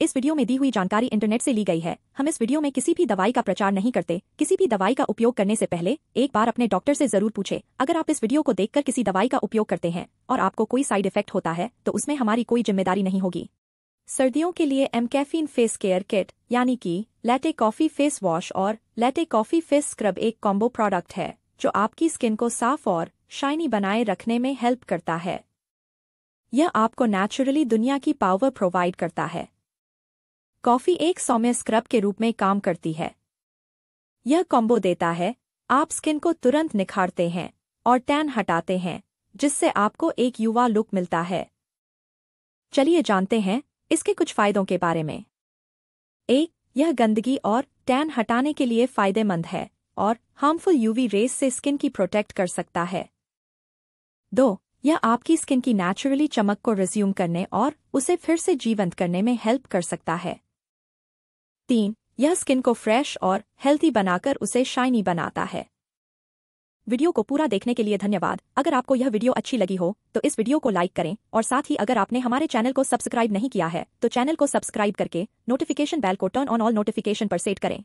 इस वीडियो में दी हुई जानकारी इंटरनेट से ली गई है हम इस वीडियो में किसी भी दवाई का प्रचार नहीं करते किसी भी दवाई का उपयोग करने से पहले एक बार अपने डॉक्टर से जरूर पूछे अगर आप इस वीडियो को देखकर किसी दवाई का उपयोग करते हैं और आपको कोई साइड इफेक्ट होता है तो उसमें हमारी कोई जिम्मेदारी नहीं होगी सर्दियों के लिए एम फेस केयर किट यानी कि लेटे कॉफी फेस वॉश और लेटे कॉफी फेस स्क्रब एक कॉम्बो प्रोडक्ट है जो आपकी स्किन को साफ और शाइनी बनाए रखने में हेल्प करता है यह आपको नेचुरली दुनिया की पावर प्रोवाइड करता है कॉफ़ी एक सौम्य स्क्रब के रूप में काम करती है यह कॉम्बो देता है आप स्किन को तुरंत निखारते हैं और टैन हटाते हैं जिससे आपको एक युवा लुक मिलता है चलिए जानते हैं इसके कुछ फायदों के बारे में एक यह गंदगी और टैन हटाने के लिए फायदेमंद है और हार्मफुल यूवी रेस से स्किन की प्रोटेक्ट कर सकता है दो यह आपकी स्किन की नेचुरली चमक को रिज्यूम करने और उसे फिर से जीवंत करने में हेल्प कर सकता है तीन यह स्किन को फ्रेश और हेल्थी बनाकर उसे शाइनी बनाता है वीडियो को पूरा देखने के लिए धन्यवाद अगर आपको यह वीडियो अच्छी लगी हो तो इस वीडियो को लाइक करें और साथ ही अगर आपने हमारे चैनल को सब्सक्राइब नहीं किया है तो चैनल को सब्सक्राइब करके नोटिफिकेशन बेल को टर्न ऑन ऑल नोटिफिकेशन पर सेट करें